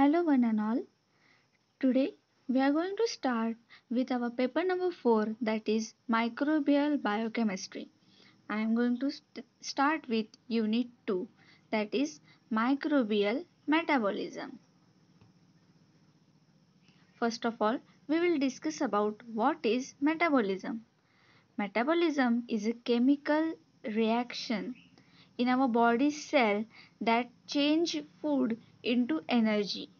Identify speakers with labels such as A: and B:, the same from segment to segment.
A: Hello one and all. Today we are going to start with our paper number 4 that is microbial biochemistry. I am going to st start with unit 2 that is microbial metabolism. First of all we will discuss about what is metabolism. Metabolism is a chemical reaction in our body cell that change food into energy.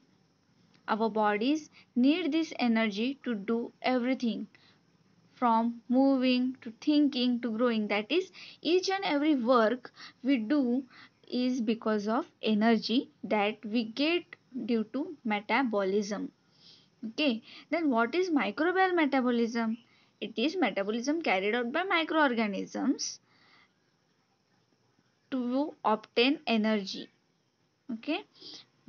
A: Our bodies need this energy to do everything from moving to thinking to growing that is each and every work we do is because of energy that we get due to metabolism okay then what is microbial metabolism it is metabolism carried out by microorganisms to obtain energy okay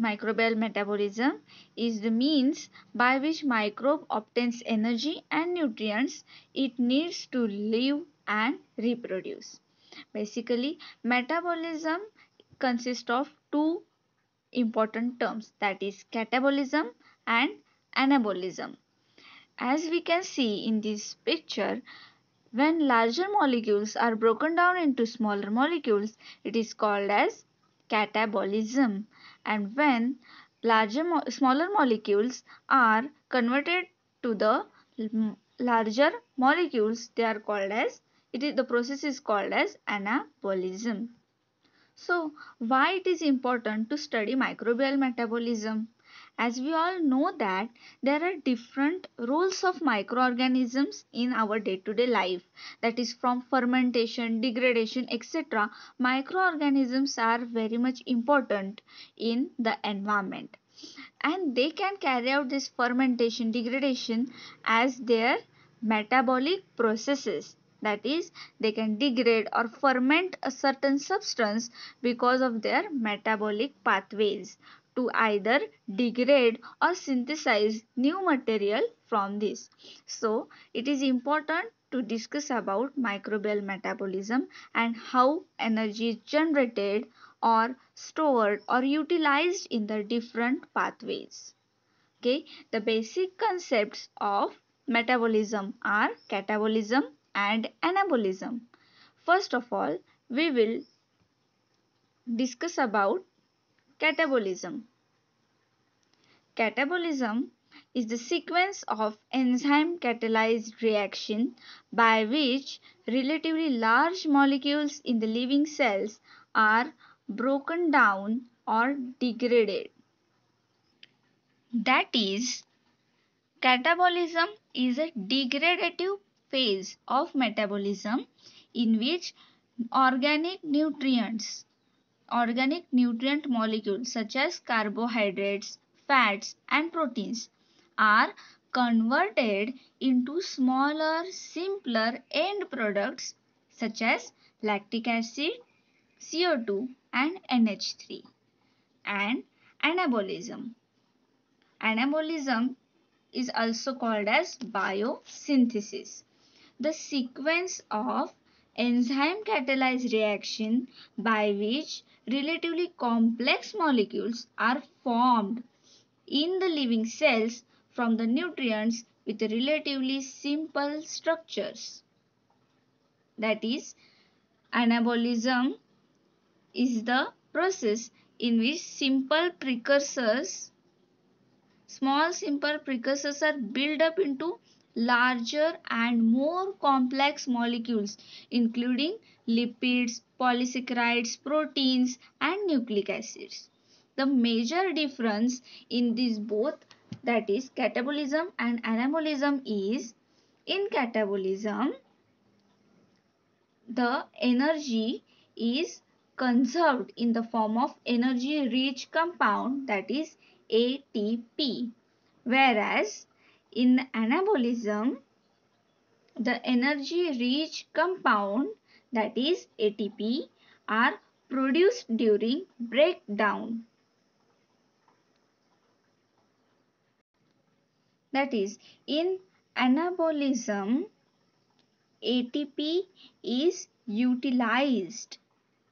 A: microbial metabolism is the means by which microbe obtains energy and nutrients it needs to live and reproduce basically metabolism consists of two important terms that is catabolism and anabolism as we can see in this picture when larger molecules are broken down into smaller molecules, it is called as catabolism. And when larger smaller molecules are converted to the larger molecules, they are called as it is the process is called as anabolism. So, why it is important to study microbial metabolism? as we all know that there are different roles of microorganisms in our day-to-day -day life that is from fermentation degradation etc microorganisms are very much important in the environment and they can carry out this fermentation degradation as their metabolic processes that is they can degrade or ferment a certain substance because of their metabolic pathways to either degrade or synthesize new material from this. So it is important to discuss about microbial metabolism and how energy is generated or stored or utilized in the different pathways. Okay, the basic concepts of metabolism are catabolism and anabolism. First of all, we will discuss about Catabolism Catabolism is the sequence of enzyme catalyzed reaction by which relatively large molecules in the living cells are broken down or degraded. That is, catabolism is a degradative phase of metabolism in which organic nutrients organic nutrient molecules such as carbohydrates, fats and proteins are converted into smaller, simpler end products such as lactic acid, CO2 and NH3 and anabolism. Anabolism is also called as biosynthesis. The sequence of enzyme catalyzed reaction by which relatively complex molecules are formed in the living cells from the nutrients with relatively simple structures. That is, anabolism is the process in which simple precursors, small simple precursors are built up into larger and more complex molecules including lipids, polysaccharides, proteins and nucleic acids. The major difference in these both that is catabolism and anabolism is in catabolism the energy is conserved in the form of energy rich compound that is ATP whereas in anabolism, the energy-rich compound that is ATP are produced during breakdown. That is, in anabolism, ATP is utilized.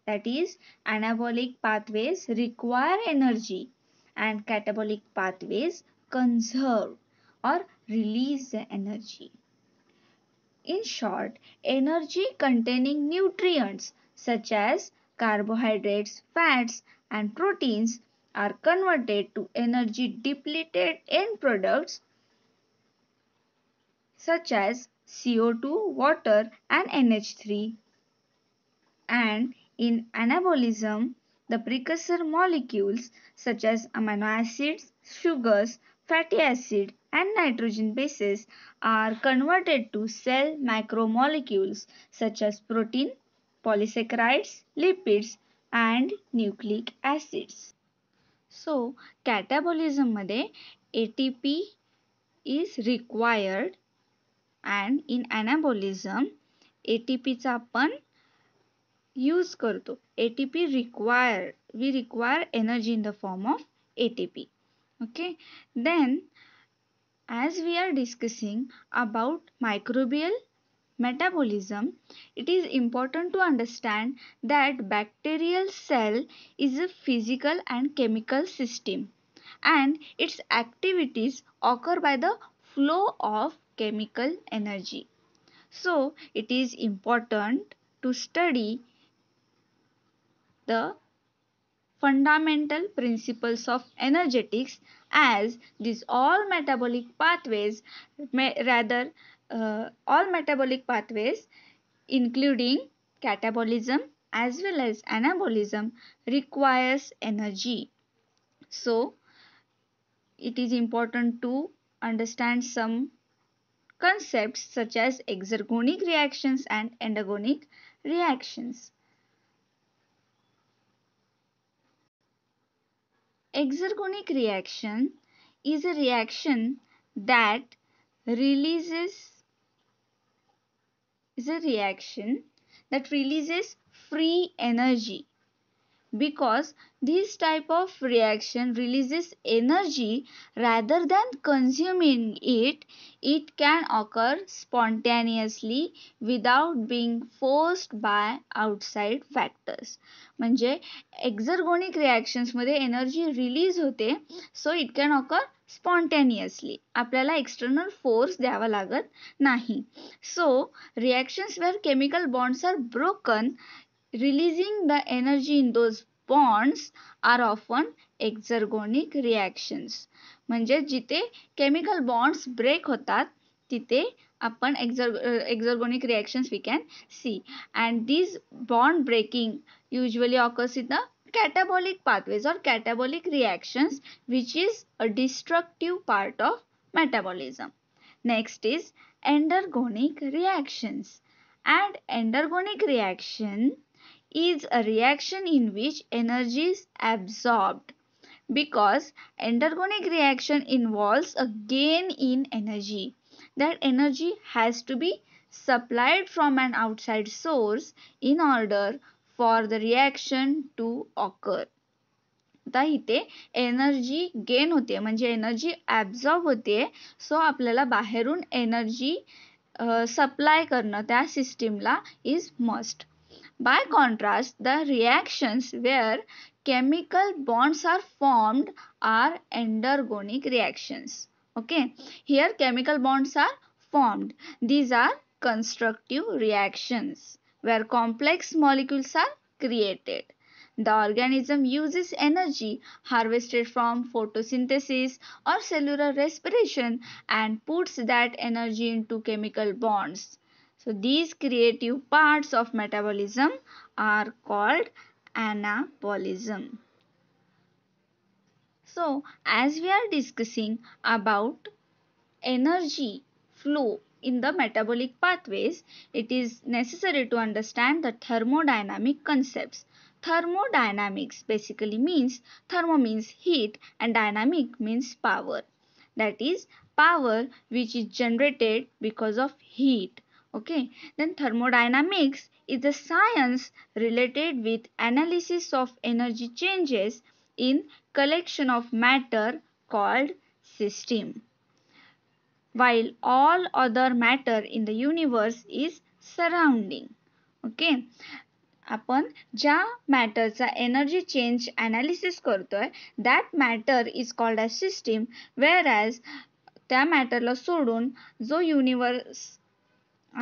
A: That is, anabolic pathways require energy and catabolic pathways conserve or release the energy. In short, energy containing nutrients such as carbohydrates, fats and proteins are converted to energy depleted end products such as CO2, water and NH3. And in anabolism, the precursor molecules such as amino acids, sugars, fatty acid and nitrogen bases are converted to cell macromolecules such as protein, polysaccharides, lipids and nucleic acids. So, catabolism made ATP is required and in anabolism ATPचा आपण use करतो ATP require we require energy in the form of ATP okay then as we are discussing about microbial metabolism it is important to understand that bacterial cell is a physical and chemical system and its activities occur by the flow of chemical energy so it is important to study the fundamental principles of energetics as these all metabolic pathways rather uh, all metabolic pathways including catabolism as well as anabolism requires energy so it is important to understand some concepts such as exergonic reactions and endergonic reactions Exergonic reaction is a reaction that releases is a reaction that releases free energy because this type of reaction releases energy rather than consuming it. It can occur spontaneously without being forced by outside factors. Manje, exergonic reactions madhe energy release होते So, it can occur स्पॉन्टॅनियसली आपल्याला external force द्यावा लागत नाही so reactions where chemical bonds are broken Releasing the energy in those bonds are often exergonic reactions म्हणजे जिथे chemical bonds break होतात तिथे आपण एक्झर exergonic reactions we can see and these bond breaking usually occurs in the catabolic pathways और catabolic reactions which is a destructive part of metabolism next is endergonic reactions and endergonic reaction is a reaction in which energy is absorbed because endergonic reaction involves a gain in energy. That energy has to be supplied from an outside source in order for the reaction to occur. आता इथे energy gain होते म्हणजे energy absorb होते सो आपल्याला बाहेरून energy supply करणं त्या सिस्टीमला is must by contrast, the reactions where chemical bonds are formed are endergonic reactions. Okay, here chemical bonds are formed. These are constructive reactions where complex molecules are created. The organism uses energy harvested from photosynthesis or cellular respiration and puts that energy into chemical bonds so these creative parts of metabolism are called anabolism. So as we are discussing about energy flow in the metabolic pathways, it is necessary to understand the thermodynamic concepts. Thermodynamics basically means thermo means heat and dynamic means power. That is power which is generated because of heat okay then thermodynamics is a science related with analysis of energy changes in collection of matter called system while all other matter in the universe is surrounding upon आपण matter मॅटरचा energy change analysis करतोय that matter is called a system, whereas as त्या मॅटरला सोडून जो universe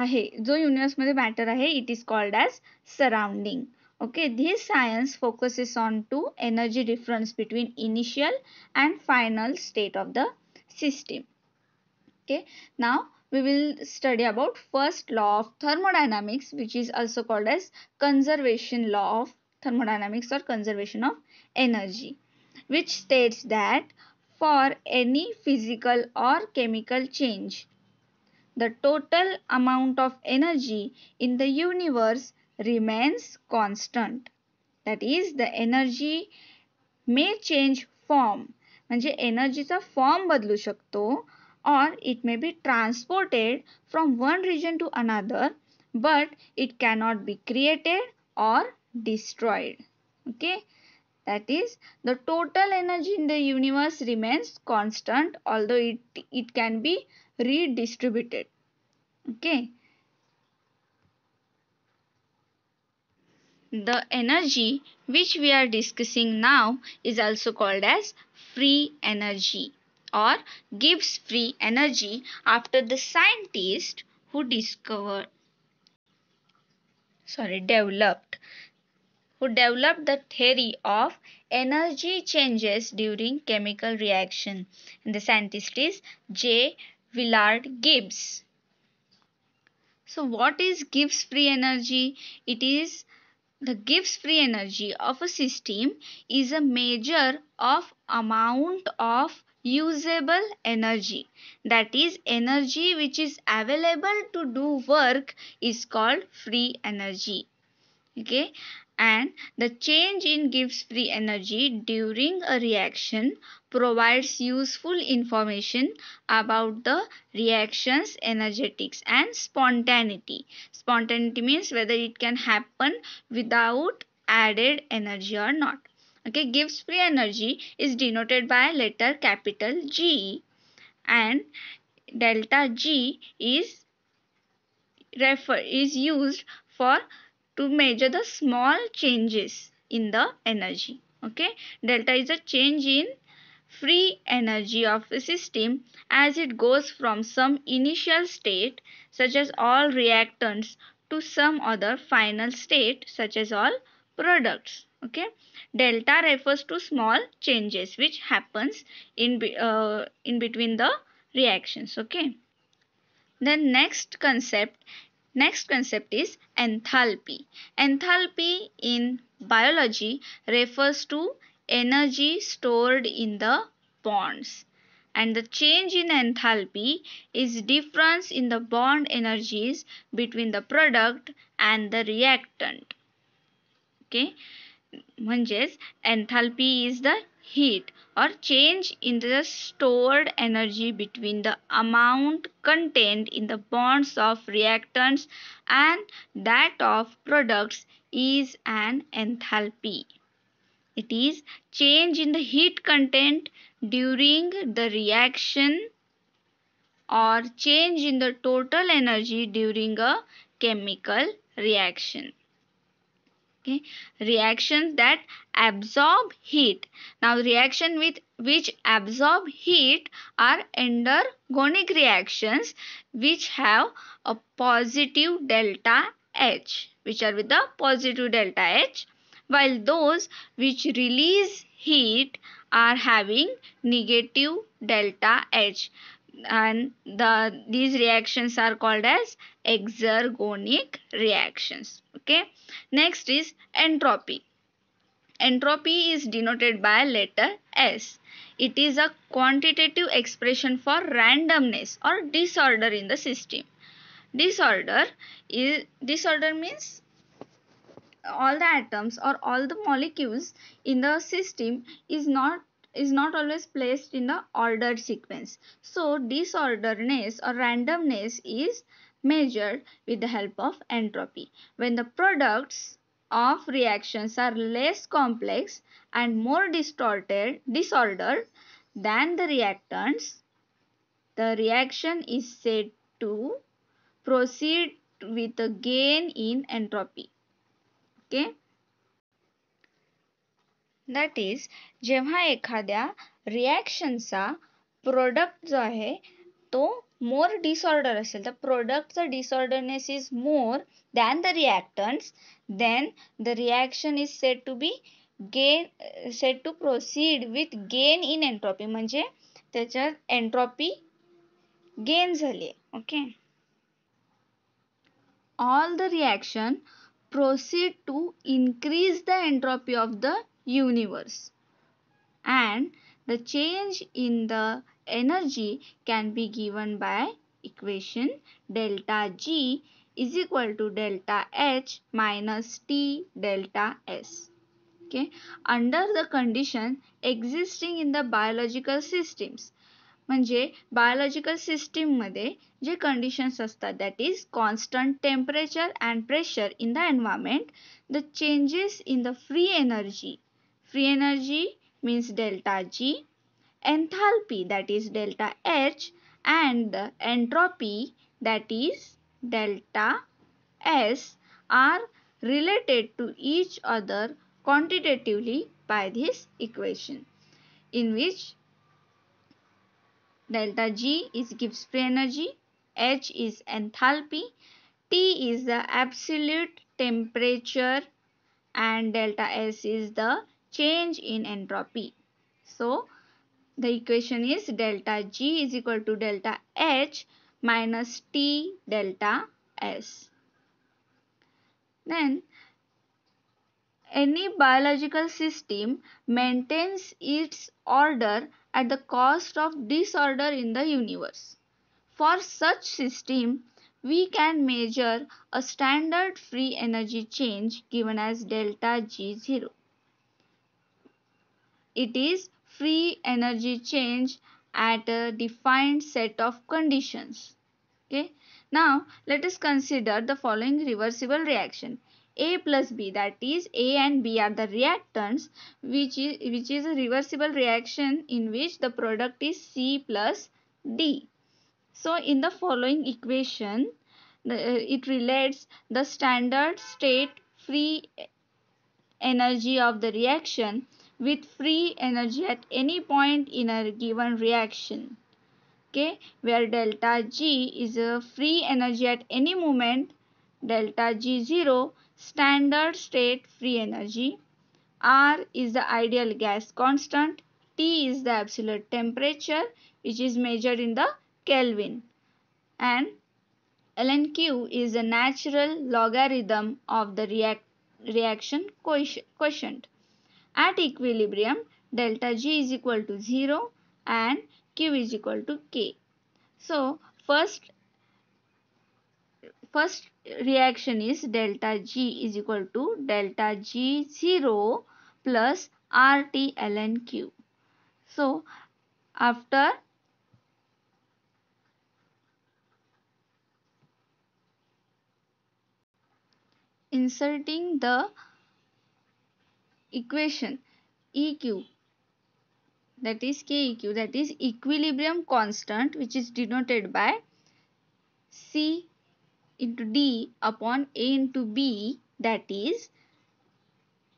A: आहे जो युनिवर्समध्ये मॅटर आहे it is called as surrounding okay this science focuses on two energy difference between initial and final state of the system okay now we will study about first law of thermodynamics which is also called as conservation law of thermodynamics or conservation of energy which states that for any physical or chemical change the total amount of energy in the universe remains constant. That is the energy may change form म्हणजे एनर्जीचा form बदलू शकतो or it may be transported from one region to another but it cannot be created or destroyed okay that is the total energy in the universe remains constant although it it can be redistributed okay the energy which we are discussing now is also called as free energy or Gibbs free energy after the scientist who discovered sorry developed who developed the theory of energy changes during chemical reaction and the scientist is J Willard Gibbs. So what is Gibbs free energy? It is the Gibbs free energy of a system is a measure of amount of usable energy that is energy which is available to do work is called free energy okay and the change in Gibbs free energy during a reaction provides useful information about the reaction's energetics and spontaneity. Spontaneity means whether it can happen without added energy or not. Okay, Gibbs free energy is denoted by letter capital G and delta G is refer is used for to measure the small changes in the energy. Okay, delta is a change in free energy of a system as it goes from some initial state such as all reactants to some other final state such as all products okay delta refers to small changes which happens in be, uh, in between the reactions okay then next concept Next concept is enthalpy. Enthalpy in biology refers to energy stored in the bonds and the change in enthalpy is difference in the bond energies between the product and the reactant. Okay, म्हणजेच enthalpy is the heat or change in the stored energy between the amount contained in the bonds of reactants and that of products is an enthalpy. It is change in the heat content during the reaction or change in the total energy during a chemical reaction okay reactions that absorb heat now reaction with which absorb heat are endergonic reactions which have a positive delta h which are with the positive delta h while those which release heat are having negative delta H and the these reactions are called as exergonic reactions okay next is entropy entropy is denoted by letter s it is a quantitative expression for randomness or disorder in the system disorder is disorder means all the atoms or all the molecules in the system is not is not always placed in the ordered sequence. So disorderness or randomness is measured with the help of entropy. When the products of reactions are less complex and more distorted, disordered than the reactants, the reaction is said to proceed with a gain in entropy. Okay. That is जेव एखाद reaction का product जो है तो more disorder तो product disorderness is more than the reactants then the reaction is said to be gain said to proceed with gain in entropy मजे entropy gain okay all the reaction proceed to increase the entropy of the universe. And the change in the energy can be given by equation delta G is equal to delta H minus T delta S. Okay. Under the condition existing in the biological systems, manje biological system made je conditions asta that is constant temperature and pressure in the environment, the changes in the free energy Free energy means delta G, enthalpy that is delta H and the entropy that is delta S are related to each other quantitatively by this equation in which delta G is gives free energy, H is enthalpy, T is the absolute temperature and delta S is the change in entropy. So, the equation is delta G is equal to delta H minus T delta S. Then, any biological system maintains its order at the cost of disorder in the universe. For such system, we can measure a standard free energy change given as delta G0. It is free energy change at a defined set of conditions. Okay. Now, let us consider the following reversible reaction. A plus B that is A and B are the reactants which is, which is a reversible reaction in which the product is C plus D. So, in the following equation, the, uh, it relates the standard state free energy of the reaction with free energy at any point in a given reaction. Okay, where delta G is a free energy at any moment, delta G0 standard state free energy, R is the ideal gas constant, T is the absolute temperature which is measured in the Kelvin and ln Q is the natural logarithm of the react reaction quotient. At equilibrium, delta G is equal to 0 and Q is equal to K. So, first first reaction is delta G is equal to delta G0 plus RT ln Q. So, after inserting the equation EQ that is KEQ that is equilibrium constant which is denoted by C into D upon A into B that is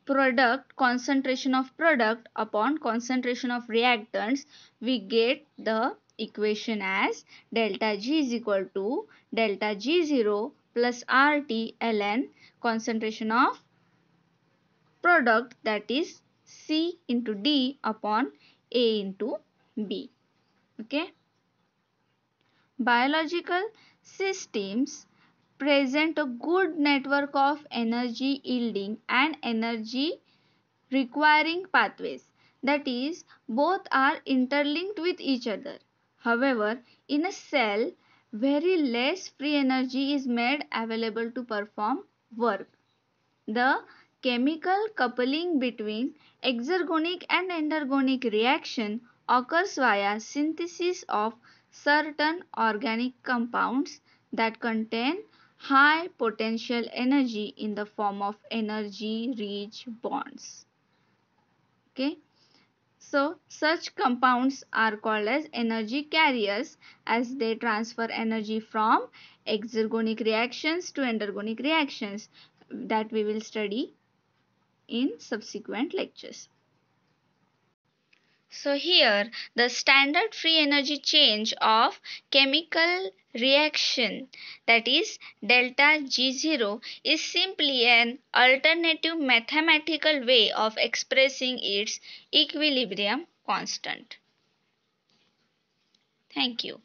A: product concentration of product upon concentration of reactants we get the equation as delta G is equal to delta G0 plus RT ln concentration of product that is C into D upon A into B. Okay. Biological systems present a good network of energy yielding and energy requiring pathways. That is, both are interlinked with each other. However, in a cell, very less free energy is made available to perform work. The Chemical coupling between exergonic and endergonic reaction occurs via synthesis of certain organic compounds that contain high potential energy in the form of energy rich bonds. Okay. So, such compounds are called as energy carriers as they transfer energy from exergonic reactions to endergonic reactions that we will study in subsequent lectures. So here the standard free energy change of chemical reaction that is delta G0 is simply an alternative mathematical way of expressing its equilibrium constant. Thank you.